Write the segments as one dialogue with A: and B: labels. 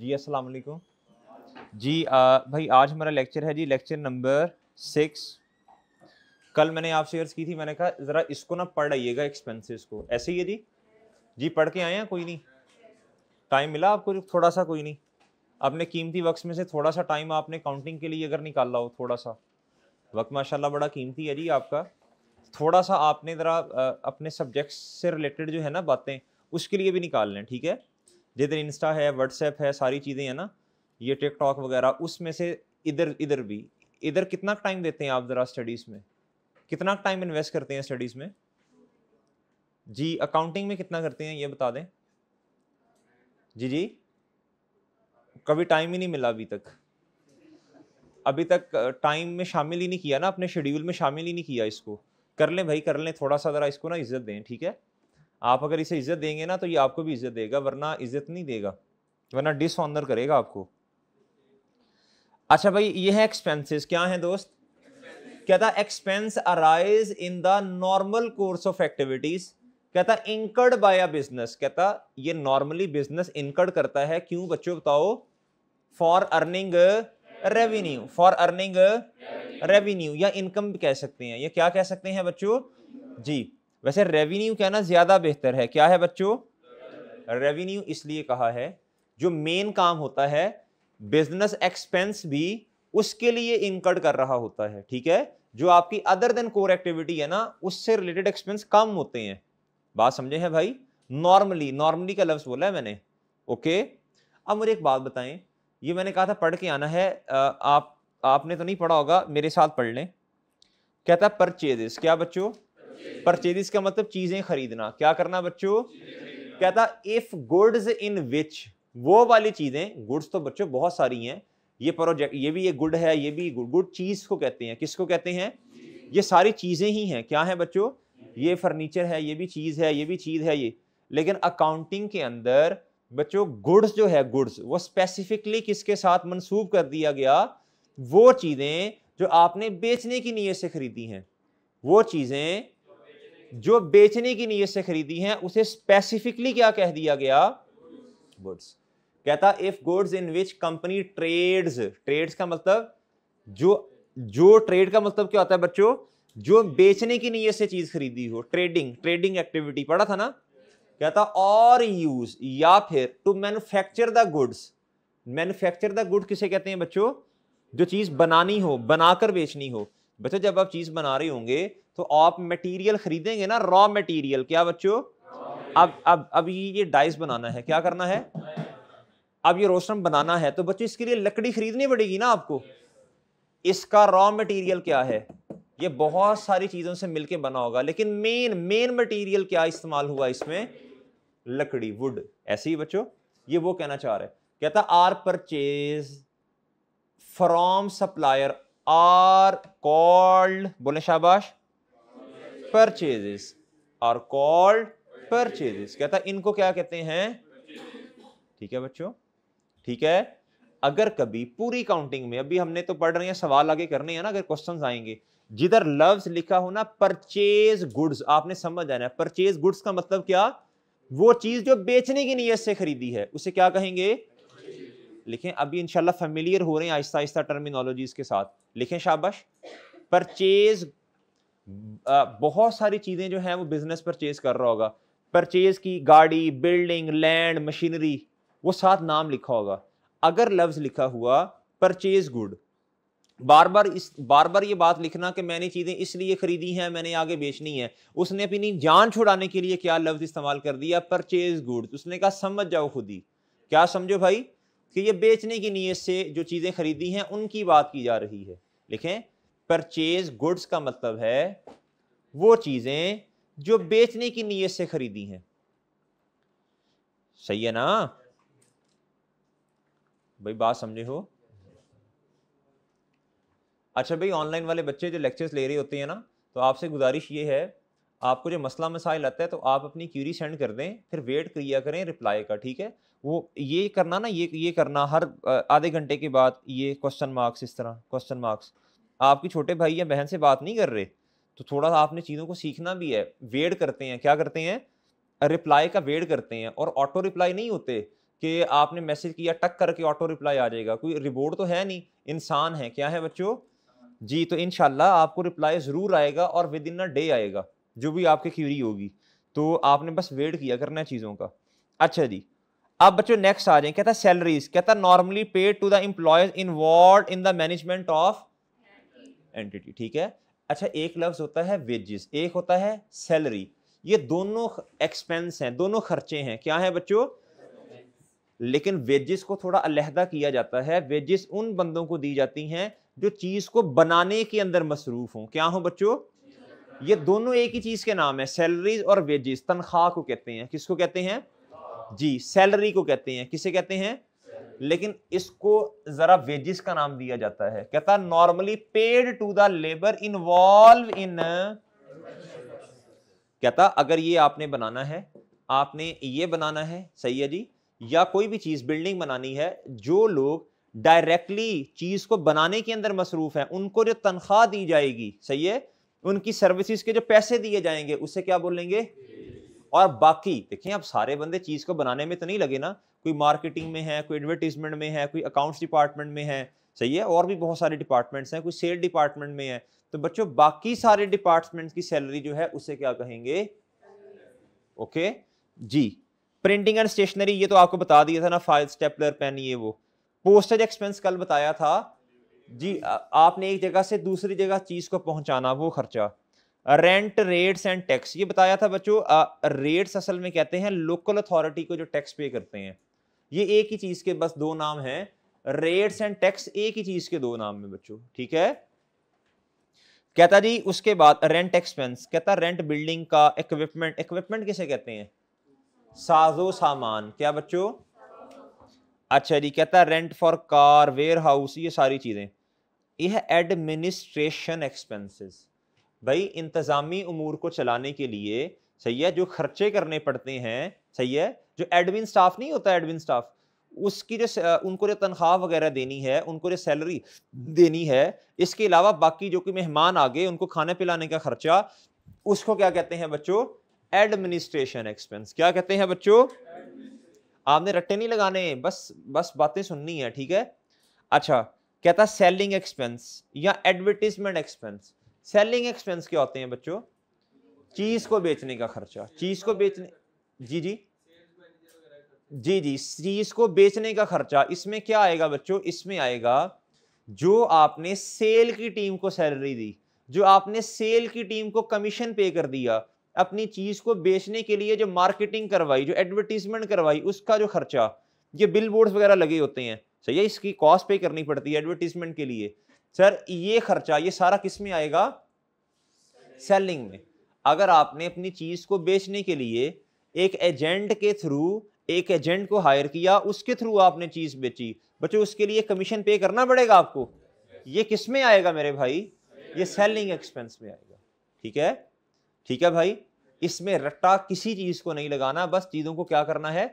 A: जी अस्सलाम वालेकुम जी आ, भाई आज हमारा लेक्चर है जी लेक्चर नंबर सिक्स कल मैंने आपसे अर्ज़ की थी मैंने कहा ज़रा इसको ना पढ़ आइएगा एक्सपेंसेस को ऐसे ही है जी जी पढ़ के आए हैं कोई नहीं टाइम मिला आपको थोड़ा सा कोई नहीं अपने कीमती वक्त में से थोड़ा सा टाइम आपने काउंटिंग के लिए अगर निकाला हो थोड़ा सा वक्त माशाल्लाह बड़ा कीमती है जी आपका थोड़ा सा आपने ज़रा अपने सब्जेक्ट्स से रिलेटेड जो है ना बातें उसके लिए भी निकाल लें ठीक है जिधर इंस्टा है व्हाट्सएप है सारी चीज़ें हैं ना ये टिकटॉक वगैरह उसमें से इधर इधर भी इधर कितना टाइम देते हैं आप ज़रा स्टडीज़ में कितना टाइम इन्वेस्ट करते हैं स्टडीज़ में जी अकाउंटिंग में कितना करते हैं ये बता दें जी जी कभी टाइम ही नहीं मिला अभी तक अभी तक टाइम में शामिल ही नहीं किया ना अपने शेड्यूल में शामिल ही नहीं किया इसको कर लें भाई कर लें थोड़ा सा ज़रा इसको ना इज्जत दें ठीक है आप अगर इसे इज्जत देंगे ना तो ये आपको भी इज्जत देगा वरना इज्जत नहीं देगा वरना डिसऑनर करेगा आपको अच्छा भाई ये है एक्सपेंसेस क्या है दोस्त कहता expense arise in the normal course of activities कहता इंकर्ड बाय अ बिजनेस कहता ये नॉर्मली बिजनेस इंकर्ड करता है क्यों बच्चों बताओ for earning revenue for earning revenue या इनकम कह सकते हैं ये क्या कह सकते हैं बच्चों जी वैसे रेवेन्यू कहना ज़्यादा बेहतर है क्या है बच्चों रेवेन्यू इसलिए कहा है जो मेन काम होता है बिजनेस एक्सपेंस भी उसके लिए इनकर्ड कर रहा होता है ठीक है जो आपकी अदर देन कोर एक्टिविटी है ना उससे रिलेटेड एक्सपेंस कम होते हैं बात समझे हैं भाई नॉर्मली नॉर्मली का लफ्ज़ बोला है मैंने ओके अब मुझे एक बात बताएं ये मैंने कहा था पढ़ के आना है आप आपने तो नहीं पढ़ा होगा मेरे साथ पढ़ लें कहता है परचेजेस क्या बच्चों परचेज का मतलब चीजें खरीदना क्या करना बच्चों कहता इफ गुड्स इन विच वो वाली चीजें गुड्स तो बच्चों बहुत सारी हैं ये प्रोजेक्ट ये भी ये गुड है ये भी गुड गुड चीज को कहते हैं किसको कहते हैं ये सारी चीजें ही हैं क्या है बच्चों ये फर्नीचर है ये भी चीज है ये भी चीज है ये लेकिन अकाउंटिंग के अंदर बच्चों गुड्स जो है गुड्स वो स्पेसिफिकली किसके साथ मंसूब कर दिया गया वो चीज़ें जो आपने बेचने की नीयत से खरीदी हैं वो चीज़ें जो बेचने की नीयत से खरीदी हैं उसे स्पेसिफिकली क्या कह दिया गया गुड्स कहता if goods in which company trades trades का मतलब जो जो ट्रेड का मतलब क्या होता है बच्चों जो बेचने की नीयत से चीज खरीदी हो ट्रेडिंग ट्रेडिंग एक्टिविटी पढ़ा था ना कहता और यूज या फिर to manufacture the goods manufacture the good किसे कहते हैं बच्चों जो चीज बनानी हो बनाकर बेचनी हो बच्चों जब आप चीज़ बना रहे होंगे तो आप मटेरियल खरीदेंगे ना रॉ मटेरियल क्या बच्चों अब अब अब ये ये डाइस बनाना है क्या करना है अब ये रोशन बनाना है तो बच्चों इसके लिए लकड़ी खरीदनी पड़ेगी ना आपको इसका रॉ मटेरियल क्या है ये बहुत सारी चीज़ों से मिलके बना होगा लेकिन मेन मेन मटेरियल क्या इस्तेमाल हुआ इसमें लकड़ी वुड ऐसे ही बच्चों ये वो कहना चाह रहे कहता are purchase from supplier are called बोले शाबाश परचेजेस आर कॉल्ड परचेजेस कहता है इनको क्या कहते हैं ठीक है बच्चों ठीक है अगर कभी पूरी काउंटिंग में अभी हमने तो पढ़ रहे हैं सवाल आगे करने हैं ना अगर क्वेश्चन आएंगे जिधर लव्स लिखा हो ना परचेज गुड्स आपने समझ आना परचेज गुड्स का मतलब क्या वो चीज जो बेचने की नीयत से खरीदी है उसे क्या कहेंगे लिखें अभी इंशाल्लाह फेमिलियर हो रहे हैं आहिस्ता आहिस्ता टर्मिनोलॉजीज़ के साथ लिखें शाबाश परचेज बहुत सारी चीज़ें जो हैं वो बिज़नेस परचेज कर रहा होगा परचेज की गाड़ी बिल्डिंग लैंड मशीनरी वो साथ नाम लिखा होगा अगर लफ्ज़ लिखा हुआ परचेज गुड बार बार इस बार बार ये बात लिखना कि मैंने चीज़ें इसलिए ख़रीदी हैं मैंने आगे बेचनी है उसने अपनी जान छुड़ाने के लिए क्या लफ्ज़ इस्तेमाल कर दिया परचेज गुड उसने कहा समझ जाओ खुद ही क्या समझो भाई कि ये बेचने की नीयत से जो चीज़ें खरीदी हैं उनकी बात की जा रही है लिखें परचेज गुड्स का मतलब है वो चीज़ें जो बेचने की नीयत से खरीदी हैं सही है ना भाई बात समझे हो अच्छा भाई ऑनलाइन वाले बच्चे जो लेक्चर्स ले रहे होते हैं ना तो आपसे गुजारिश ये है आपको जो मसला मसाइल आता है तो आप अपनी क्यूरी सेंड कर दें फिर वेट किया करें रिप्लाई का ठीक है वो ये करना ना ये ये करना हर आधे घंटे के बाद ये क्वेश्चन मार्क्स इस तरह क्वेश्चन मार्क्स आपके छोटे भाई या बहन से बात नहीं कर रहे तो थोड़ा सा आपने चीज़ों को सीखना भी है वेट करते हैं क्या करते हैं रिप्लाई का वेट करते हैं और ऑटो रिप्लाई नहीं होते कि आपने मैसेज किया टक करके ऑटो रिप्लाई आ जाएगा कोई रिबोर्ट तो है नहीं इंसान है क्या है बच्चों जी तो इन आपको रिप्लाई ज़रूर आएगा और विद इन अ डे आएगा जो भी आपकी क्यूरी होगी तो आपने बस वेट किया करना है चीज़ों का अच्छा जी अब बच्चों नेक्स्ट आ जाए कहता है सैलरीज कहता है normally paid to the in ward in the management of entity ठीक है अच्छा एक लफ्ज होता है वेजेस एक होता है सैलरी ये दोनों एक्सपेंस हैं दोनों खर्चे हैं क्या है बच्चों लेकिन वेजेस को थोड़ा अलहदा किया जाता है वेजेस उन बंदों को दी जाती हैं जो चीज़ को बनाने के अंदर मसरूफ़ हों क्या हो बच्चों ये दोनों एक ही चीज़ के नाम है सैलरीज और वेजेस तनख्वाह को कहते हैं किसको कहते हैं जी सैलरी को कहते हैं किसे कहते हैं लेकिन इसको जरा वेजिस का नाम दिया जाता है कहता normally paid to the labour involve in कहता अगर ये आपने बनाना है आपने ये बनाना है सही है जी या कोई भी चीज़ बिल्डिंग बनानी है जो लोग डायरेक्टली चीज़ को बनाने के अंदर मसरूफ़ हैं उनको जो तनख्वाह दी जाएगी सही है उनकी सर्विसेज के जो पैसे दिए जाएंगे उसे क्या बोलेंगे और बाकी देखिए आप सारे बंदे चीज़ को बनाने में तो नहीं लगे ना कोई मार्केटिंग में है कोई एडवर्टीजमेंट में है कोई अकाउंट्स डिपार्टमेंट में है सही है और भी बहुत सारे डिपार्टमेंट्स हैं कोई सेल डिपार्टमेंट में है तो बच्चों बाकी सारे डिपार्टमेंट्स की सैलरी जो है उसे क्या कहेंगे ओके जी प्रिंटिंग एंड स्टेशनरी ये तो आपको बता दिया था ना फाइल स्टेपलर पेन ये वो पोस्टेज एक्सपेंस कल बताया था जी आपने एक जगह से दूसरी जगह चीज़ को पहुंचाना वो खर्चा रेंट रेट्स एंड टैक्स ये बताया था बच्चों रेट्स असल में कहते हैं लोकल अथॉरिटी को जो टैक्स पे करते हैं ये एक ही चीज़ के बस दो नाम हैं रेट्स एंड टैक्स एक ही चीज़ के दो नाम है बच्चों ठीक है कहता जी उसके बाद रेंट एक्सपेंस कहता रेंट बिल्डिंग का इक्विपमेंट इक्विपमेंट किसे कहते हैं साजो सामान क्या बच्चों अच्छा जी कहता है rent for car warehouse ये सारी चीज़ें यह एडमिनिस्ट्रेशन एक्सपेंसेस भाई इंतज़ामी अमूर को चलाने के लिए सही है जो खर्चे करने पड़ते हैं सही है जो एडमिन स्टाफ नहीं होता एडमिन स्टाफ उसकी जो उनको जो तनख्वाह वगैरह देनी है उनको जो सैलरी देनी है इसके अलावा बाकी जो कि मेहमान आ गए उनको खाने पिलाने का खर्चा उसको क्या कहते हैं बच्चों एडमिनिस्ट्रेशन एक्सपेंस क्या कहते हैं बच्चों आपने रट्टे नहीं लगाने बस बस बातें सुननी है ठीक है अच्छा कहता सेलिंग एक्सपेंस या एडवर्टीजमेंट एक्सपेंस सेलिंग एक्सपेंस क्या होते हैं बच्चों चीज़ को बेचने का खर्चा चीज़ को बेचने जी जी जी जी चीज़ को बेचने का खर्चा इसमें क्या आएगा बच्चों इसमें आएगा जो आपने सेल की टीम को सैलरी दी जो आपने सेल की टीम को कमीशन पे कर दिया अपनी चीज़ को बेचने के लिए जो मार्केटिंग करवाई जो एडवर्टीजमेंट करवाई उसका जो खर्चा ये बिल बोर्ड वगैरह लगे होते हैं सही है इसकी कॉस्ट पे करनी पड़ती है एडवर्टीजमेंट के लिए सर ये खर्चा ये सारा किस में आएगा सेलिंग में अगर आपने अपनी चीज़ को बेचने के लिए एक एजेंट के थ्रू एक एजेंट को हायर किया उसके थ्रू आपने चीज़ बेची बच्चों उसके लिए कमीशन पे करना पड़ेगा आपको ये किस में आएगा मेरे भाई ये सेलिंग एक्सपेंस में आएगा ठीक है ठीक है भाई इसमें रट्टा किसी चीज़ को नहीं लगाना बस चीज़ों को क्या करना है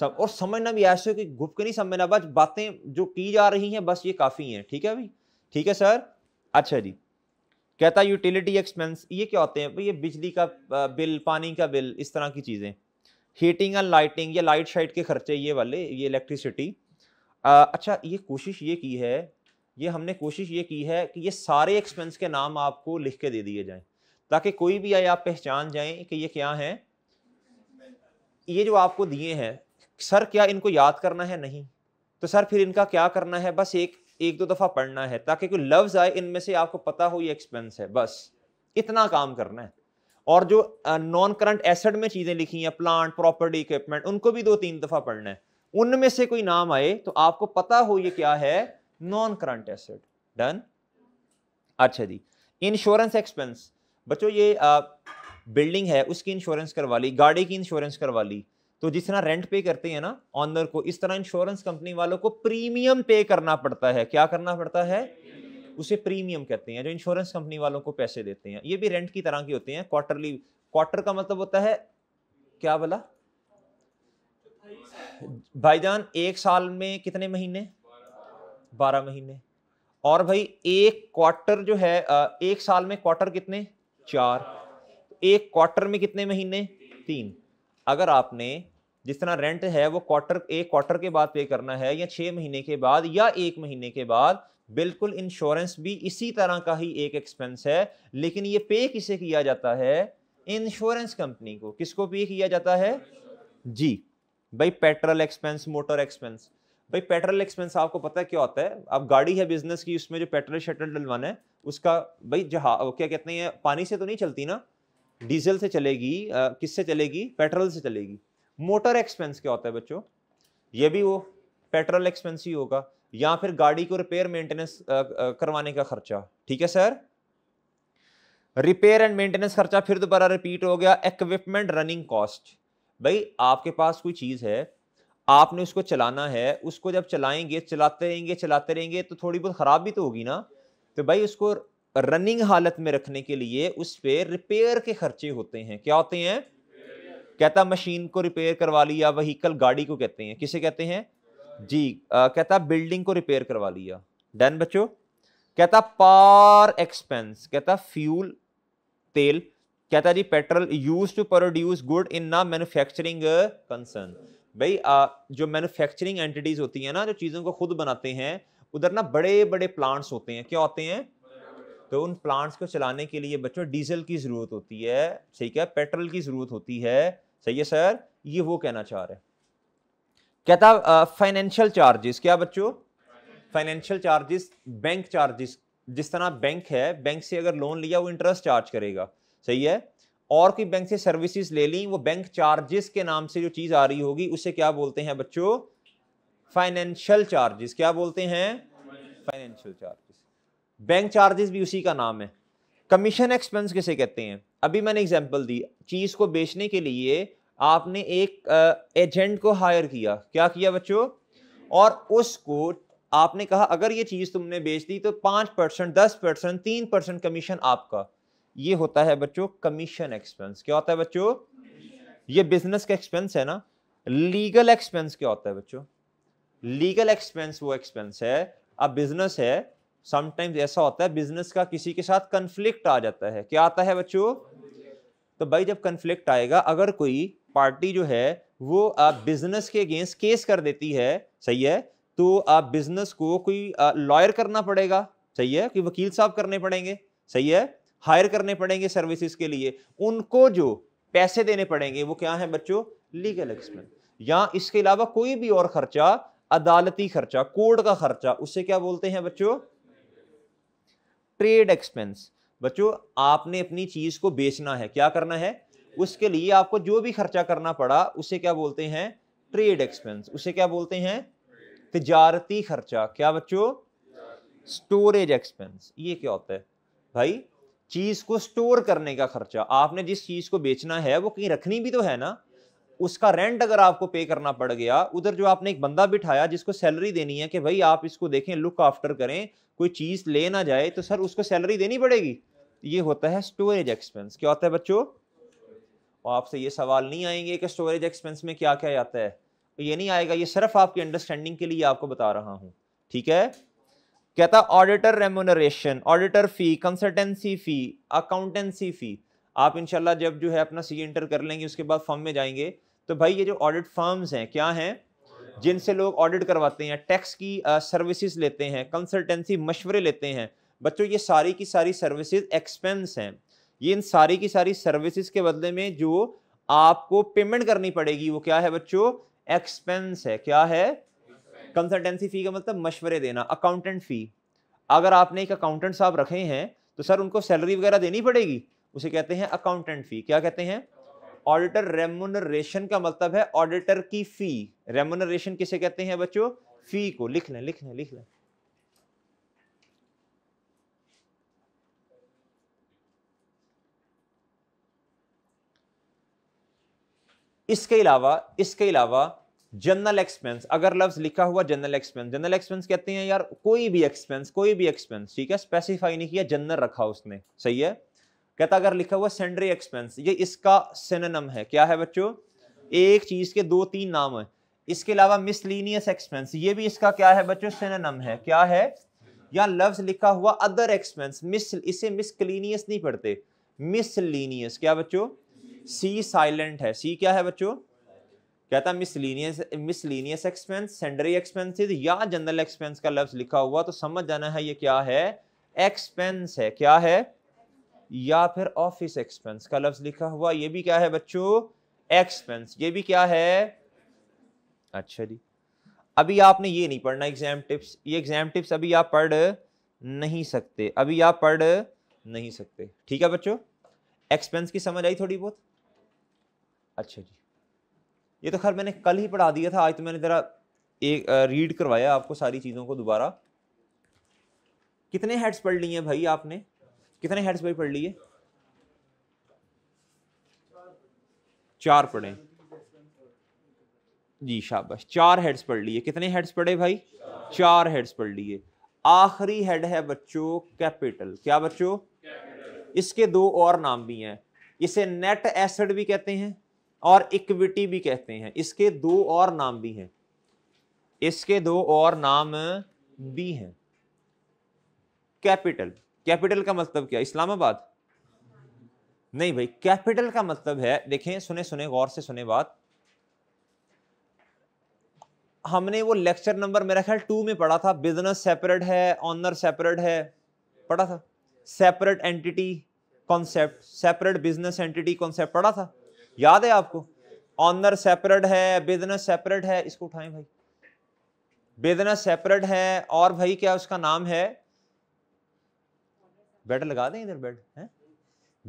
A: सब और समझना भी ऐसे कि घुप के नहीं समझना बस बातें जो की जा रही हैं बस ये काफ़ी हैं ठीक है भाई ठीक है सर अच्छा जी कहता यूटिलिटी एक्सपेंस ये क्या होते हैं भाई ये बिजली का बिल पानी का बिल इस तरह की चीज़ें हीटिंग एंड लाइटिंग या लाइट शाइट के खर्चे ये वाले ये इलेक्ट्रिसिटी अच्छा ये कोशिश ये की है ये हमने कोशिश ये की है कि ये सारे एक्सपेंस के नाम आपको लिख के दे दिए जाएँ ताकि कोई भी आए आप पहचान जाएं कि ये क्या हैं ये जो आपको दिए हैं सर क्या इनको याद करना है नहीं तो सर फिर इनका क्या करना है बस एक एक दो दफ़ा पढ़ना है ताकि कोई लफ्ज़ आए इनमें से आपको पता हो ये एक्सपेंस है बस इतना काम करना है और जो नॉन करंट एसेट में चीज़ें लिखी हैं प्लांट प्रॉपर्टी इक्विपमेंट उनको भी दो तीन दफ़ा पढ़ना है उनमें से कोई नाम आए तो आपको पता हो ये क्या है नॉन करंट एसेट डन अच्छा जी इंश्योरेंस एक्सपेंस बच्चों ये आ, बिल्डिंग है उसकी इंश्योरेंस करवा ली गाड़ी की इंश्योरेंस करवा ली तो जिस तरह रेंट पे करते हैं ना ऑनर को इस तरह इंश्योरेंस कंपनी वालों को प्रीमियम पे करना पड़ता है क्या करना पड़ता है उसे प्रीमियम कहते हैं जो इंश्योरेंस कंपनी वालों को पैसे देते हैं ये भी रेंट की तरह के होते हैं क्वार्टरली क्वार्टर का मतलब होता है क्या बोला भाईजान एक साल में कितने महीने बारह महीने और भाई एक क्वार्टर जो है एक साल में क्वार्टर कितने चार एक क्वार्टर में कितने महीने तीन अगर आपने जिस तरह रेंट है वो क्वार्टर एक क्वार्टर के बाद पे करना है या छः महीने के बाद या एक महीने के बाद बिल्कुल इंश्योरेंस भी इसी तरह का ही एक एक्सपेंस है लेकिन ये पे किसे किया जाता है इंश्योरेंस कंपनी को किसको पे किया जाता है जी भाई पेट्रोल एक्सपेंस मोटर एक्सपेंस भाई पेट्रोल एक्सपेंस आपको पता है क्या होता है आप गाड़ी है बिजनेस की उसमें जो पेट्रोल शटल डलवाना है उसका भाई जहा क्या कहते हैं पानी से तो नहीं चलती ना डीजल से चलेगी किससे चलेगी पेट्रोल से चलेगी मोटर एक्सपेंस क्या होता है बच्चों ये भी वो पेट्रोल एक्सपेंस ही होगा या फिर गाड़ी को रिपेयर मेंटेनेंस करवाने का खर्चा ठीक है सर रिपेयर एंड मेंटेनेंस खर्चा फिर दोबारा रिपीट हो गया इक्विपमेंट रनिंग कॉस्ट भाई आपके पास कोई चीज़ है आपने उसको चलाना है उसको जब चलाएंगे चलाते रहेंगे चलाते रहेंगे तो थोड़ी बहुत ख़राब भी तो होगी ना तो भाई उसको रनिंग हालत में रखने के लिए उस पर रिपेयर के खर्चे होते हैं क्या होते हैं कहता मशीन को रिपेयर करवा लिया वहीकल गाड़ी को कहते हैं किसे कहते हैं जी आ, कहता बिल्डिंग को रिपेयर करवा लिया डन बच्चों कहता पार एक्सपेंस कहता फ्यूल तेल कहता जी petrol use to produce good in ना मैन्युफैक्चरिंग कंसर्न भाई आ, जो मैन्युफैक्चरिंग एंटिटीज होती है ना जो चीज़ों को खुद बनाते हैं उधर ना बड़े बड़े प्लांट्स होते हैं क्या होते हैं तो उन प्लांट्स को चलाने के लिए बच्चों डीजल की ज़रूरत होती है ठीक है पेट्रोल की ज़रूरत होती है सही है सर ये वो कहना चाह रहे कहता फाइनेंशियल चार्जेस क्या बच्चों फाइनेंशियल चार्जेस बैंक चार्जेस जिस तरह बैंक है बैंक से अगर लोन लिया वो इंटरेस्ट चार्ज करेगा सही है और कोई बैंक से सर्विसेज ले ली वो बैंक चार्जेस के नाम से जो चीज़ आ रही होगी उसे क्या बोलते हैं बच्चों फाइनेंशियल चार्जेस क्या बोलते हैं फाइनेंशियल चार्जेस बैंक चार्जेस भी उसी का नाम है कमीशन एक्सपेंस किसे कहते हैं अभी मैंने एग्जांपल दी चीज़ को बेचने के लिए आपने एक एजेंट को हायर किया क्या किया बच्चों और उसको आपने कहा अगर ये चीज़ तुमने बेच दी तो पांच परसेंट दस परसेंट तीन परसेंट कमीशन आपका ये होता है बच्चों कमीशन एक्सपेंस क्या होता है बच्चों ये बिजनेस का एक्सपेंस है ना लीगल एक्सपेंस क्या होता है बच्चों लीगल एक्सपेंस वो एक्सपेंस है अब बिजनेस है समटाइम्स ऐसा होता है बिजनेस का किसी के साथ कन्फ्लिक्ट आ जाता है क्या आता है बच्चों तो भाई जब कन्फ्लिक्ट आएगा अगर कोई पार्टी जो है वो आप बिजनेस के अगेंस्ट केस कर देती है सही है तो आप बिजनेस को कोई लॉयर करना पड़ेगा सही है कोई वकील साहब करने पड़ेंगे सही है हायर करने पड़ेंगे सर्विसेज के लिए उनको जो पैसे देने पड़ेंगे वो क्या है बच्चों लीगल एक्सपेंस या इसके अलावा कोई भी और खर्चा अदालती खर्चा कोर्ट का खर्चा उसे क्या बोलते हैं बच्चों ट्रेड एक्सपेंस बच्चों आपने अपनी चीज को बेचना है क्या करना है उसके लिए आपको जो भी खर्चा करना पड़ा उसे क्या बोलते हैं ट्रेड एक्सपेंस उसे क्या बोलते हैं तिजारती खर्चा क्या बच्चों स्टोरेज एक्सपेंस ये क्या होता है भाई चीज को स्टोर करने का खर्चा आपने जिस चीज को बेचना है वो कहीं रखनी भी तो है ना उसका रेंट अगर आपको पे करना पड़ गया उधर जो आपने एक बंदा बिठाया जिसको सैलरी देनी है कि भाई आप इसको देखें लुक आफ्टर करें कोई चीज़ ले ना जाए तो सर उसको सैलरी देनी पड़ेगी ये होता है स्टोरेज एक्सपेंस क्या होता है बच्चों आपसे ये सवाल नहीं आएंगे कि स्टोरेज एक्सपेंस में क्या क्या आता है ये नहीं आएगा ये सिर्फ आपकी अंडरस्टैंडिंग के लिए आपको बता रहा हूँ ठीक है कहता auditor remuneration auditor fee consultancy fee accountancy fee आप इनशाला जब जो है अपना सी इंटर कर लेंगे उसके बाद फॉर्म में जाएंगे तो भाई ये जो ऑडिट फर्म्स हैं क्या हैं जिनसे लोग ऑडिट करवाते हैं टैक्स की सर्विसेज लेते हैं कंसल्टेंसी मशवरे लेते हैं बच्चों ये सारी की सारी सर्विसेज एक्सपेंस हैं ये इन सारी की सारी सर्विसेज के बदले में जो आपको पेमेंट करनी पड़ेगी वो क्या है बच्चों एक्सपेंस है क्या है कंसल्टेंसी फ़ी का मतलब मशवरे देना अकाउंटेंट फ़ी अगर आपने एक अकाउंटेंट साहब रखे हैं तो सर उनको सैलरी वगैरह देनी पड़ेगी उसे कहते हैं अकाउंटेंट फ़ी क्या कहते हैं ऑडिटर रेमोनरेशन का मतलब है ऑडिटर की फी रेमोनरेशन किसे कहते हैं बच्चों फी को लिख लें लिख लें लिख लें इसके अलावा इसके अलावा जनरल एक्सपेंस अगर लफ्ज लिखा हुआ जनरल एक्सपेंस जनरल एक्सपेंस कहते हैं यार कोई भी एक्सपेंस कोई भी एक्सपेंस ठीक है स्पेसिफाई नहीं किया जनरल रखा उसने सही है कहता अगर लिखा हुआ सेंडरी एक्सपेंस ये इसका सिनम है क्या है बच्चों एक चीज के दो तीन नाम है इसके अलावा मिसलिनियस एक्सपेंस ये भी इसका क्या है बच्चों सिनम है क्या है या लफ्ज लिखा हुआ अदर एक्सपेंस मिस इसे मिसक्लिनियस नहीं पढ़ते मिसलिनियस क्या बच्चों सी साइलेंट है सी क्या है बच्चों कहता miscellaneous miscellaneous expense sundry expenses या जनरल एक्सपेंस का लफ्ज लिखा हुआ तो समझ जाना है ये क्या है एक्सपेंस है क्या है या फिर ऑफिस एक्सपेंस का लफ्ज लिखा हुआ ये भी क्या है बच्चों एक्सपेंस ये भी क्या है अच्छा जी अभी आपने ये नहीं पढ़ना एग्जाम टिप्स ये एग्जाम टिप्स अभी आप पढ़ नहीं सकते अभी आप पढ़ नहीं सकते ठीक है बच्चों एक्सपेंस की समझ आई थोड़ी बहुत अच्छा जी ये तो खैर मैंने कल ही पढ़ा दिया था आज तो मैंने ज़रा एक रीड करवाया आपको सारी चीज़ों को दोबारा कितने हेड्स पढ़ लिए हैं भाई आपने कितने हेड्स भाई पढ़ लिए चार पढ़े जी शाबाश चार हेड्स पढ़ लिए कितने हेड्स पढ़े भाई चार हेड्स पढ़ लिए आखिरी हेड है बच्चों कैपिटल क्या बच्चों इसके दो और नाम भी हैं इसे नेट एसेट भी कहते हैं और इक्विटी भी कहते हैं इसके दो और नाम भी हैं इसके दो और नाम भी हैं कैपिटल कैपिटल का मतलब क्या इस्लामाबाद नहीं भाई कैपिटल का मतलब है देखें सुने सुने गौर से सुने बात हमने वो लेक्चर नंबर मेरा ख्याल टू में पढ़ा था बिजनेस सेपरेट है ऑनर सेपरेट है पढ़ा था separate entity concept separate business entity concept पढ़ा था याद है आपको ऑनर सेपरेट है बिजनेस सेपरेट है इसको उठाएं भाई बिजनेस सेपरेट है और भाई क्या उसका नाम है बेड लगा दें इधर बेड है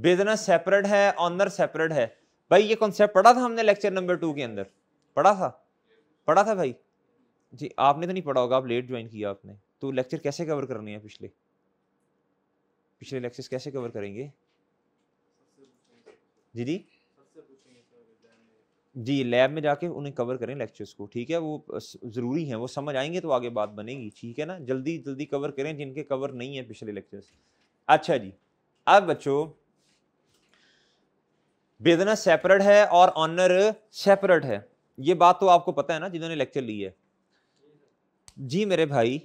A: बिजनेस सेपरेट है ऑनर सेपरेट है भाई ये कॉन्सेप्ट पढ़ा था हमने लेक्चर नंबर टू के अंदर पढ़ा था पढ़ा था भाई जी आपने तो नहीं पढ़ा होगा आप लेट ज्वाइन किया आपने तो लेक्चर कैसे कवर करने हैं पिछले पिछले लेक्चर्स कैसे कवर करेंगे जी जी जी लैब में जाके उन्हें कवर करें लेक्चर्स को ठीक है वो ज़रूरी है वो समझ आएंगे तो आगे बात बनेगी ठीक है ना जल्दी जल्दी कवर करें जिनके कवर नहीं है पिछले लेक्चर्स अच्छा जी अब बच्चों बिजनेस सेपरेट है और ऑनर सेपरेट है ये बात तो आपको पता है ना जिन्होंने लेक्चर ली है जी मेरे भाई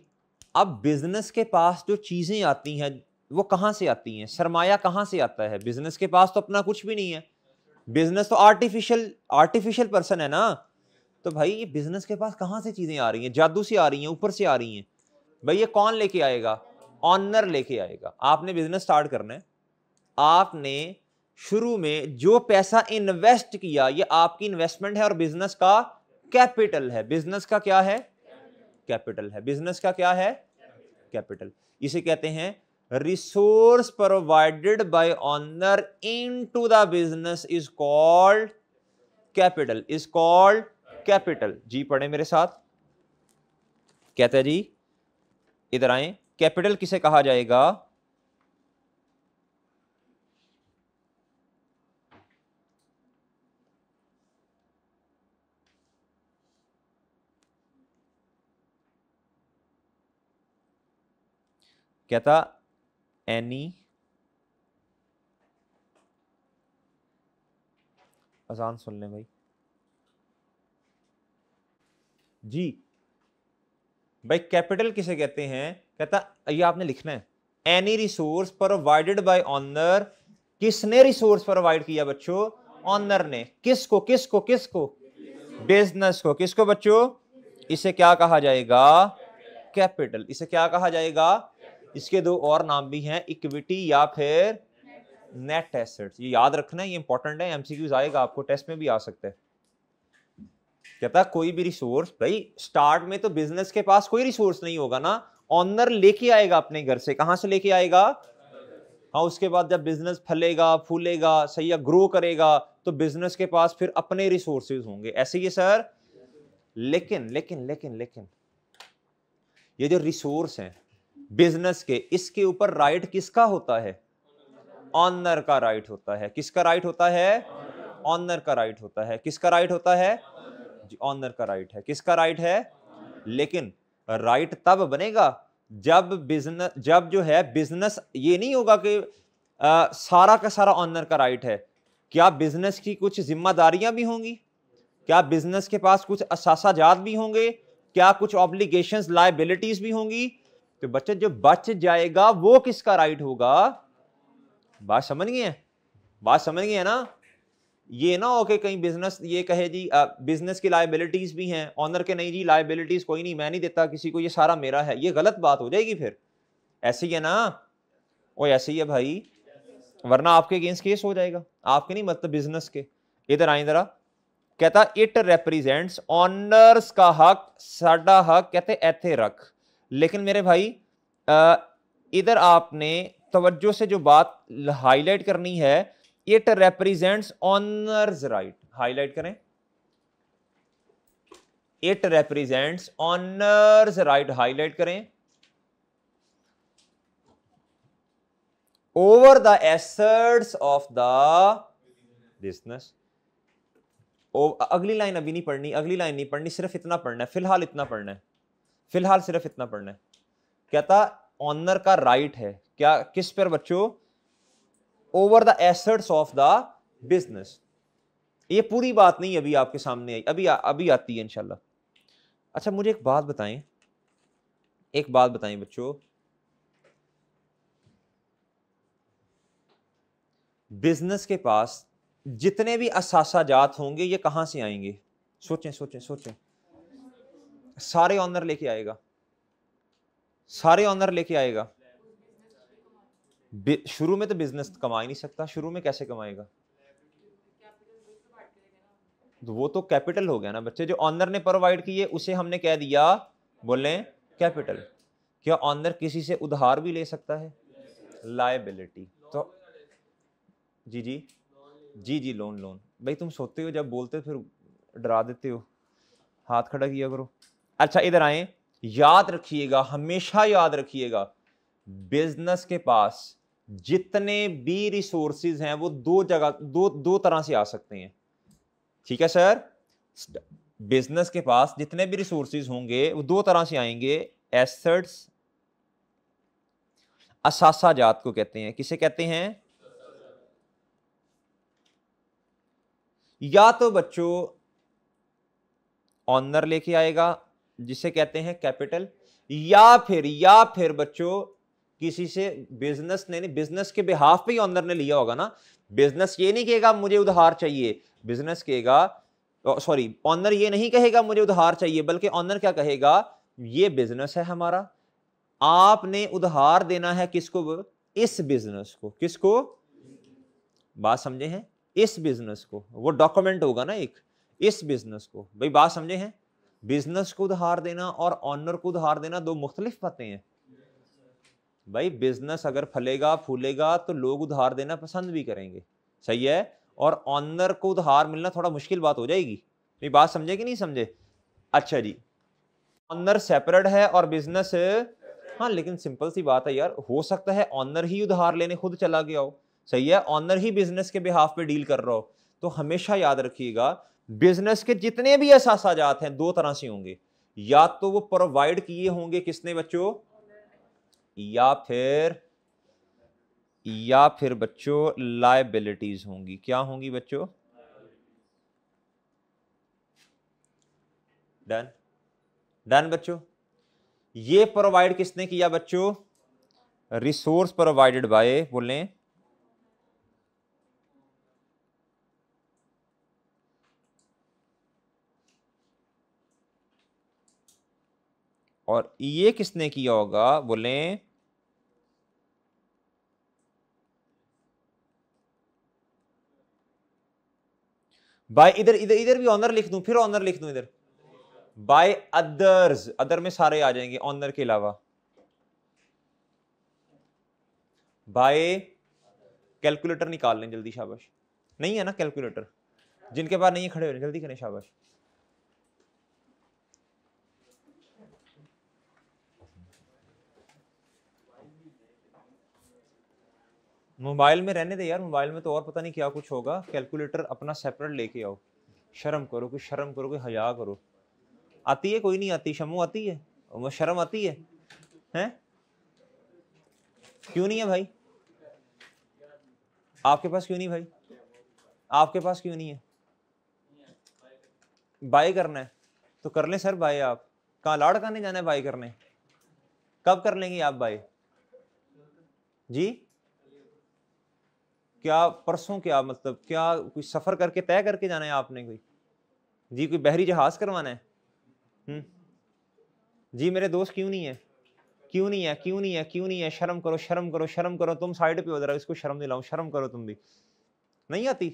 A: अब बिजनेस के पास जो चीज़ें आती हैं वो कहाँ से आती हैं सरमाया कहाँ से आता है बिजनेस के पास तो अपना कुछ भी नहीं है बिजनेस तो आर्टिफिशियल आर्टिफिशियल पर्सन है ना तो भाई ये बिजनेस के पास कहाँ से चीज़ें आ रही हैं जादू से आ रही हैं ऊपर से आ रही हैं भाई ये कौन लेके आएगा ऑनर लेके आएगा आपने बिजनेस स्टार्ट करना है आपने शुरू में जो पैसा इन्वेस्ट किया ये आपकी इन्वेस्टमेंट है और बिजनेस का कैपिटल है बिजनेस का क्या है कैपिटल है बिजनेस का क्या है कैपिटल इसे कहते हैं resource provided by owner into the business is called capital is called capital जी पढ़े मेरे साथ कहते हैं जी इधर आए कैपिटल किसे कहा जाएगा क्या था एनी आसान सुन लें भाई जी भाई कैपिटल किसे कहते हैं कहता ये आपने लिखना है any resource provided by owner किसने रिसोर्स प्रोवाइड किया बच्चों ऑनर ने किसको किसको किसको बिजनेस को किसको बच्चों इसे क्या कहा जाएगा कैपिटल इसे क्या कहा जाएगा इसके दो और नाम भी हैं इक्विटी या फिर नेट एसेट्स ये याद रखना है ये इंपॉर्टेंट है एमसीक्यूज आएगा आपको टेस्ट में भी आ सकते हैं कहता कोई भी रिसोर्स भाई स्टार्ट में तो बिजनेस के पास कोई रिसोर्स नहीं होगा ना ऑनर लेके आएगा अपने घर से कहाँ से लेके आएगा हाँ उसके बाद जब बिजनेस फलेगा फूलेगा सही या ग्रो करेगा तो बिजनेस के पास फिर अपने रिसोर्सेज होंगे ऐसे ही सर लेकिन लेकिन लेकिन लेकिन ये जो रिसोर्स हैं बिजनेस के इसके ऊपर राइट किसका होता है ऑनर का राइट होता है किसका राइट होता है ऑनर का राइट होता है किसका राइट होता है ऑनर का राइट है किसका राइट है लेकिन राइट तब बनेगा जब बिजनेस जब जो है बिजनेस ये नहीं होगा कि आ, सारा का सारा ऑनर का राइट है क्या बिजनेस की कुछ जिम्मेदारियां भी होंगी क्या बिजनेस के पास कुछ असासाजात भी होंगे क्या कुछ ऑब्लिगेशन लाइबिलिटीज भी होंगी तो बच्चा जो बच जाएगा वो किसका राइट होगा बात समझ गए बात समझ गए ना ये ना हो कि कहीं बिजनेस ये कहे जी बिजनेस की लाइबिलिटीज़ भी हैं ऑनर के नहीं जी लाइबिलिटीज़ कोई नहीं मैं नहीं देता किसी को ये सारा मेरा है ये गलत बात हो जाएगी फिर ऐसी है ना वो ऐसे ही है भाई वरना आपके अगेंस्ट केस हो जाएगा आपके नहीं मतलब बिजनेस के इधर आए जरा कहता इट रिप्रेजेंट्स ऑनर्स का हक साडा हक कहते ऐथे रख लेकिन मेरे भाई इधर आपने तवज्जो से जो बात हाईलाइट करनी है it represents owner's right highlight करें it represents owner's right highlight करें over the assets of the business ओ, अगली लाइन अभी नहीं पढ़नी अगली लाइन नहीं पढ़नी सिर्फ इतना पढ़ना है फिलहाल इतना पढ़ना है फिलहाल सिर्फ इतना पढ़ना है कहता ऑनर का राइट है क्या किस पर बच्चों over the assets of the business ये पूरी बात नहीं अभी आपके सामने आई अभी आ, अभी आती है इनशाला अच्छा मुझे एक बात बताएं एक बात बताएं बच्चों बिजनेस के पास जितने भी असासा जात होंगे ये कहां से आएंगे सोचें सोचें सोचें सारे ऑनर लेके आएगा सारे ऑनर लेके आएगा शुरू में तो बिजनेस कमा ही नहीं सकता शुरू में कैसे कमाएगा तो वो तो कैपिटल हो गया ना बच्चे जो ऑनर ने प्रोवाइड किए उसे हमने कह दिया बोले कैपिटल क्या ऑनर किसी से उधार भी ले सकता है लाइबिलिटी तो जी जी जी जी लोन लोन भाई तुम सोते हो जब बोलते हो फिर डरा देते हो हाथ खड़ा किया करो अच्छा इधर आए याद रखिएगा हमेशा याद रखिएगा बिजनेस के पास जितने भी रिसोर्सेज हैं वो दो जगह दो दो तरह से आ सकते हैं ठीक है सर बिजनेस के पास जितने भी रिसोर्सेज होंगे वो दो तरह से आएंगे एसेट्स असासा जात को कहते हैं किसे कहते हैं या तो बच्चों ऑनर लेके आएगा जिसे कहते हैं कैपिटल या फिर या फिर बच्चों किसी से बिजनेस ने नहीं बिजनेस के बिहाफ पे ही ऑनर ने लिया होगा ना बिजनेस ये नहीं कहेगा मुझे उधार चाहिए बिजनेस कहेगा सॉरी ऑनर ये नहीं कहेगा मुझे उधार चाहिए बल्कि ऑनर क्या कहेगा ये बिजनेस है हमारा आपने उधार देना है किसको इस बिजनेस को किसको बात समझे हैं इस बिजनेस को वो डॉक्यूमेंट होगा ना एक इस बिजनेस को भाई बात समझे हैं बिजनेस को उधार देना और ऑनर को उधार देना दो मुख्तलिफ बातें हैं भाई बिजनेस अगर फलेगा फूलेगा तो लोग उधार देना पसंद भी करेंगे सही है और ऑनर को उधार मिलना थोड़ा मुश्किल बात हो जाएगी मेरी बात समझे कि नहीं समझे अच्छा जी ऑनर सेपरेट है और बिजनेस हाँ लेकिन सिंपल सी बात है यार हो सकता है ऑनर ही उधार लेने खुद चला गया हो सही है ऑनर ही बिजनेस के बिहाफ पे डील कर रहा हो तो हमेशा याद रखिएगा बिजनेस के जितने भी जाते हैं दो तरह से होंगे या तो वो प्रोवाइड किए होंगे किसने बच्चों या फिर या फिर बच्चों लाइबिलिटीज होंगी क्या होंगी बच्चों डन डन बच्चों ये प्रोवाइड किसने किया बच्चों रिसोर्स प्रोवाइडेड बाय बोलें और ये किसने किया होगा बोले बाय इधर इधर इधर भी ऑनर लिख दू फिर ऑनर लिख दू इधर बाय अदर्स अदर में सारे आ जाएंगे ऑनर के अलावा बाय कैलकुलेटर निकाल लें जल्दी शाबाश नहीं है ना कैलकुलेटर जिनके पास नहीं खड़े हो जल्दी करें शाबाश मोबाइल में रहने दे यार मोबाइल में तो और पता नहीं क्या कुछ होगा कैलकुलेटर अपना सेपरेट लेके आओ शर्म करो कोई शर्म करो कोई हया करो आती है कोई नहीं आती शमू आती है शर्म आती है हैं क्यों नहीं है भाई आपके पास क्यों नहीं भाई आपके पास क्यों नहीं है बाय करना है तो कर लें सर बाय आप कहाँ लाड़ नहीं जाना है बाय करने कब कर लेंगे आप बाय जी क्या परसों क्या मतलब क्या कोई सफ़र करके तय करके जाना है आपने कोई जी कोई बहरी जहाज़ करवाना है हुँ? जी मेरे दोस्त क्यों नहीं है क्यों नहीं है क्यों नहीं है क्यों नहीं है शर्म करो शर्म करो शर्म करो तुम साइड पे हो इसको शर्म दिलाओ शर्म करो तुम भी नहीं आती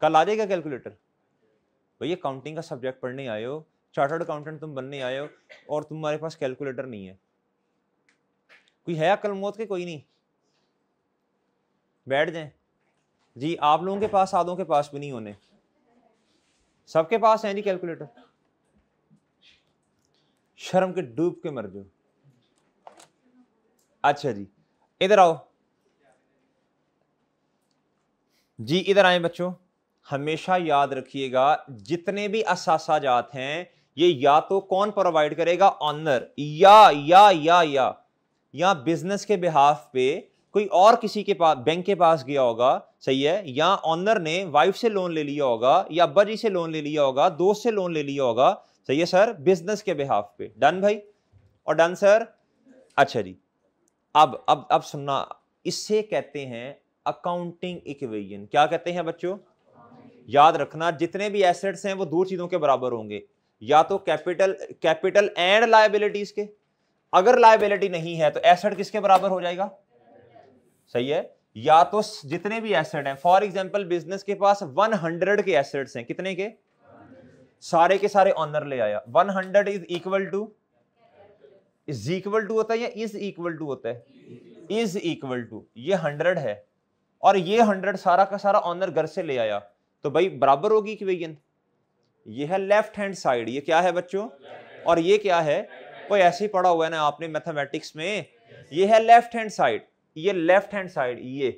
A: कल आ जाएगा कैलकुलेटर भैया काउंटिंग का सब्जेक्ट पढ़ने आए हो चार्टर्ड अकाउंटेंट तुम बनने आए हो और तुम्हारे पास कैलकुलेटर नहीं है कोई है अकल मौत के कोई नहीं बैठ जाएं जी आप लोगों के पास आदों के पास भी नहीं होने सबके पास हैं जी कैलकुलेटर शर्म के डूब के मर जाओ अच्छा जी इधर आओ जी इधर आए बच्चों हमेशा याद रखिएगा जितने भी असासा जात हैं ये या तो कौन प्रोवाइड करेगा ऑनर या या या या या बिजनेस के बिहाफ पे कोई और किसी के पास बैंक के पास गया होगा सही है या ऑनर ने वाइफ से लोन ले लिया होगा या अब्बा जी से लोन ले लिया होगा दोस्त से लोन ले लिया होगा सही है सर बिजनेस के बिहाफ पे डन भाई और डन सर अच्छा जी अब अब अब सुनना इससे कहते हैं अकाउंटिंग इक्वेजन क्या कहते हैं बच्चों याद रखना जितने भी एसेट्स हैं वो दो चीज़ों के बराबर होंगे या तो कैपिटल कैपिटल एंड लाइबिलिटीज के अगर लाइबिलिटी नहीं है तो एसेट किसके बराबर हो जाएगा सही है या तो जितने भी एसेट हैं फॉर एग्जांपल बिजनेस के पास 100 के एसेट्स हैं कितने के सारे के सारे ऑनर ले आया 100 is equal to is equal to होता है या इज इक्वल टू होता है इज इक्वल टू ये 100 है और ये 100 सारा का सारा ऑनर घर से ले आया तो भाई बराबर होगी कि भैया ये है लेफ्ट हैंड साइड ये क्या है बच्चों और ये क्या है कोई ऐसे ही पढ़ा हुआ है ना आपने मैथमेटिक्स में ये है लेफ्ट हैंड साइड ये लेफ्ट हैंड साइड ये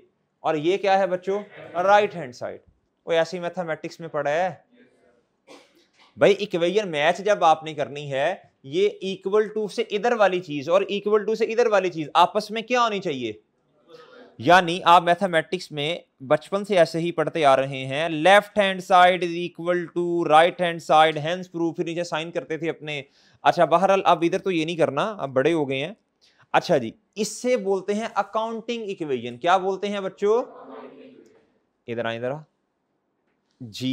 A: और ये क्या है बच्चों राइट हैंड साइड वो ऐसे ही मैथमेटिक्स में पढ़ा है भाई इक्वेशन मैच जब आपने करनी है ये इक्वल टू से इधर वाली चीज और इक्वल टू से इधर वाली चीज आपस में क्या होनी चाहिए यानी आप मैथमेटिक्स में बचपन से ऐसे ही पढ़ते आ रहे हैं left hand side is equal to right hand side hands proof फिर नीचे साइन करते थे अपने अच्छा बहरहाल अब इधर तो ये नहीं करना अब बड़े हो गए हैं अच्छा जी इससे बोलते हैं अकाउंटिंग इक्वेशन क्या बोलते हैं बच्चों इधर आ इधर आ जी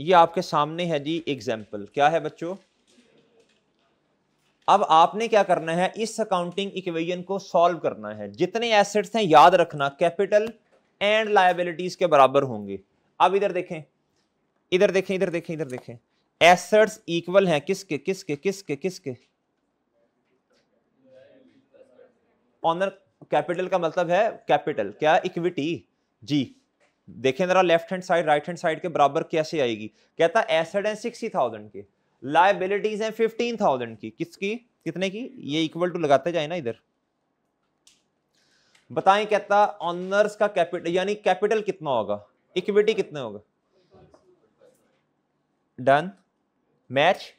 A: ये आपके सामने है जी एग्जाम्पल क्या है बच्चों अब आपने क्या करना है इस अकाउंटिंग इक्वेशन को सॉल्व करना है जितने एसेट्स हैं याद रखना कैपिटल एंड लाइबिलिटीज के बराबर होंगे अब इधर देखें इधर देखें इधर देखें इधर देखें एसेट्स इक्वल हैं किसके किसके किसके किसके ऑनर कैपिटल का मतलब है कैपिटल क्या इक्विटी जी देखें जरा left hand side right hand side के बराबर कैसे आएगी कहता है एसेड है सिक्सटी थाउजेंड की लाइबिलिटीज हैं फिफ्टीन थाउजेंड की किसकी कितने की ये इक्वल टू लगाते जाए ना इधर बताएं कहता ऑनर्स का कैपिटल यानी कैपिटल कितना होगा इक्विटी कितना होगा डन मैच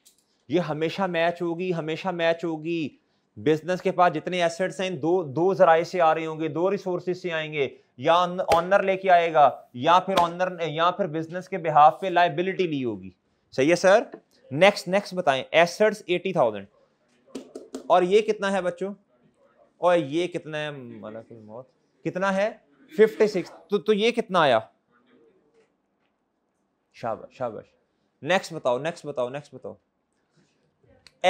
A: ये हमेशा मैच होगी हमेशा मैच होगी बिजनेस के पास जितने एसेट्स हैं दो दो जराए से आ रहे होंगे दो रिसोर्सेज से आएंगे या ऑनर लेके आएगा या फिर ऑनर या फिर बिजनेस के बिहाफ पे लाइबिलिटी ली होगी सही है सर नेक्स्ट नेक्स्ट बताएं एसेट्स एटी थाउजेंड और ये कितना है बच्चों और ये कितना है की मौत कितना है फिफ्टी सिक्स तो तो ये कितना आया शाबाश शाबाश नेक्स्ट बताओ नेक्स्ट बताओ नेक्स्ट बताओ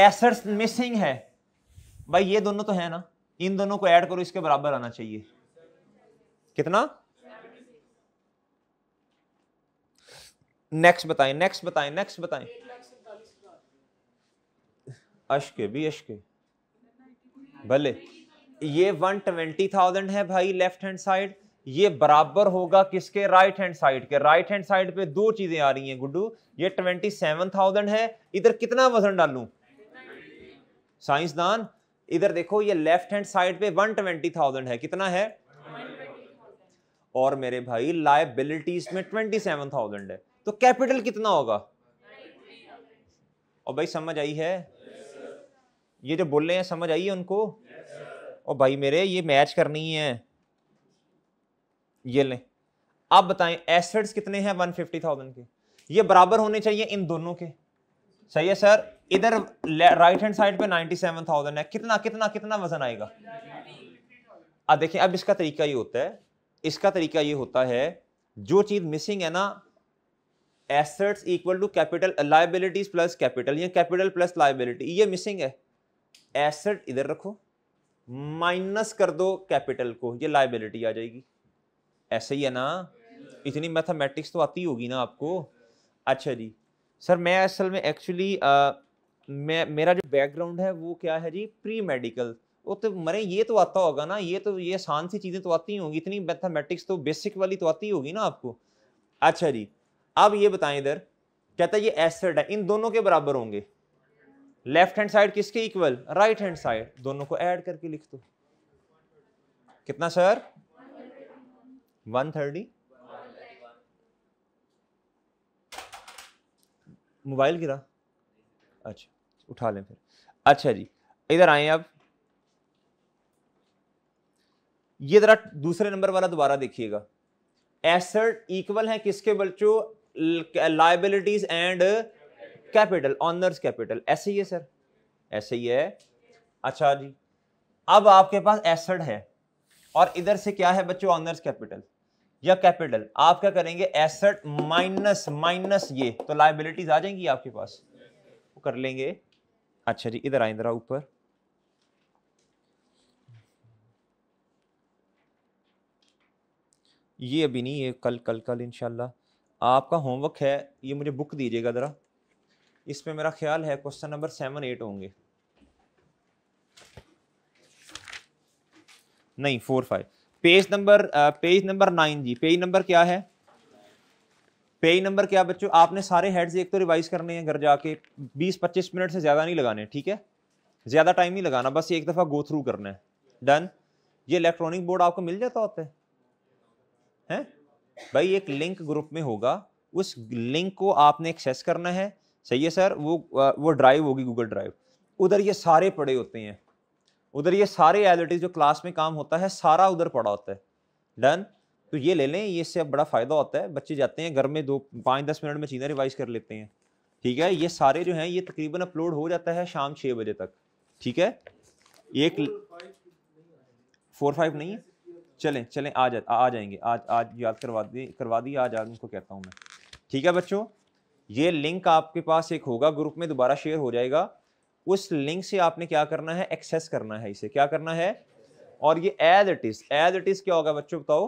A: एसेट्स मिसिंग है भाई ये दोनों तो है ना इन दोनों को ऐड करो इसके बराबर आना चाहिए कितना नेक्स्ट बताएं नेक्स्ट बताएं नेक्स्ट बताएं अशके भी अशके भले ये वन ट्वेंटी थाउजेंड है भाई लेफ्ट हैंड साइड ये बराबर होगा किसके राइट हैंड साइड के राइट हैंड साइड पे दो चीजें आ रही हैं गुड्डू ये ट्वेंटी सेवन थाउजेंड है इधर कितना वजन डालू साइंसदान इधर देखो ये लेफ्ट हैंड साइड पे वन ट्वेंटी थाउजेंड है कितना है और मेरे भाई लाइबिलिटीज में ट्वेंटी सेवन थाउजेंड है तो कैपिटल कितना होगा और भाई समझ आई है ये जो बोल रहे हैं समझ आई है उनको और भाई मेरे ये मैच करनी है ये ले आप बताएं एसेट्स कितने हैं वन फिफ्टी थाउजेंड के ये बराबर होने चाहिए इन दोनों के सही है सर इधर राइट हैंड साइड पे 97,000 है कितना कितना कितना वजन आएगा अब देखिए अब इसका तरीका ये होता है इसका तरीका ये होता है जो चीज मिसिंग है ना assets equal to capital liabilities plus capital या कैपिटल प्लस लाइबिलिटी ये मिसिंग है एसेट इधर रखो माइनस कर दो कैपिटल को ये लाइबिलिटी आ जाएगी ऐसे ही है ना इतनी मैथमेटिक्स तो आती होगी ना आपको अच्छा जी सर मैं असल में एक्चुअली मैं मेरा जो बैकग्राउंड है वो क्या है जी प्री मेडिकल वो तो मरे ये तो आता होगा ना ये तो ये आसान सी चीज़ें तो आती होंगी इतनी मैथमेटिक्स तो बेसिक वाली तो आती होगी ना आपको अच्छा जी अब ये बताएं इधर कहता है ये एसिड है इन दोनों के बराबर होंगे लेफ्ट हैंड साइड किसके इक्वल राइट हैंड साइड दोनों को ऐड करके लिख दो कितना सर वन थर्टी मोबाइल गिरा अच्छा उठा लें फिर अच्छा जी इधर आए आप ये ज़रा दूसरे नंबर वाला दोबारा देखिएगा एसेट इक्वल है किसके बच्चों liabilities and capital owner's capital ऐसे ही है सर ऐसे ही है अच्छा जी अब आपके पास एसेट है और इधर से क्या है बच्चों ऑनर्स कैपिटल या कैपिटल आप क्या करेंगे एसेट माइनस माइनस ये तो लाइबिलिटीज आ जाएंगी आपके पास वो कर लेंगे अच्छा जी इधर आए इधर ऊपर ये अभी नहीं ये कल कल कल इनशाला आपका होमवर्क है ये मुझे बुक दीजिएगा ज़रा इस पे मेरा ख्याल है क्वेश्चन नंबर सेवन एट होंगे नहीं four five page number page number nine जी पेज नंबर क्या है पेज नंबर क्या बच्चों आपने सारे हेड्स एक तो रिवाइज करने हैं घर जाके 20-25 मिनट से ज़्यादा नहीं लगाने ठीक है ज़्यादा टाइम नहीं लगाना बस एक दफ़ा गो थ्रू करना है डन ये इलेक्ट्रॉनिक बोर्ड आपको मिल जाता होता है हैं भाई एक लिंक ग्रुप में होगा उस लिंक को आपने एक्सेस करना है सही है सर वो वो ड्राइव होगी गूगल ड्राइव उधर ये सारे पड़े होते हैं उधर ये सारे एलिटीज जो क्लास में काम होता है सारा उधर पड़ा होता है डन तो ये ले लें ये इससे अब बड़ा फ़ायदा होता है बच्चे जाते हैं घर में दो पाँच दस मिनट में चीज़ें रिवाइज कर लेते हैं ठीक है ये सारे जो हैं ये तकरीबन अपलोड हो जाता है शाम छः बजे तक ठीक है एक फोर फाइव नहीं है चलें चलें आ जा आ जाएंगे आज आज याद करवा दी करवा दी आज आज उनको कहता हूँ मैं ठीक है बच्चों ये लिंक आपके पास एक होगा ग्रुप में दोबारा शेयर हो जाएगा उस लिंक से आपने क्या करना है एक्सेस करना है इसे क्या करना है और ये as it is as it is क्या होगा बच्चों बताओ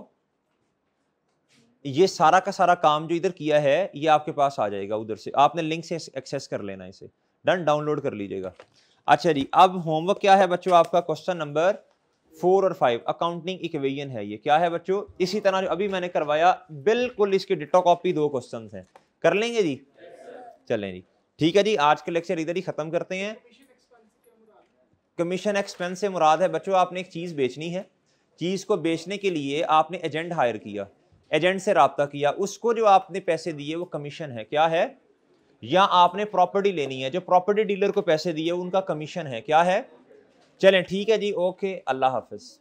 A: ये सारा का सारा काम जो इधर किया है ये आपके पास आ जाएगा उधर से आपने लिंक से एक्सेस कर लेना इसे डन डाउनलोड कर लीजिएगा अच्छा जी अब होमवर्क क्या है बच्चों आपका क्वेश्चन नंबर फोर और फाइव अकाउंटिंग इक्वेजन है ये क्या है बच्चों इसी तरह जो अभी मैंने करवाया बिल्कुल इसके डिटो कॉपी दो क्वेश्चन हैं कर लेंगे जी चलें जी ठीक है जी आज के लेक्चर इधर ही ख़त्म करते हैं कमीशन एक्सपेंस से मुराद है बच्चों आपने एक चीज़ बेचनी है चीज़ को बेचने के लिए आपने एजेंट हायर किया एजेंट से रबता किया उसको जो आपने पैसे दिए वो कमीशन है क्या है या आपने प्रॉपर्टी लेनी है जो प्रॉपर्टी डीलर को पैसे दिए उनका कमीशन है क्या है चलें ठीक है जी ओके अल्लाह हाफिज़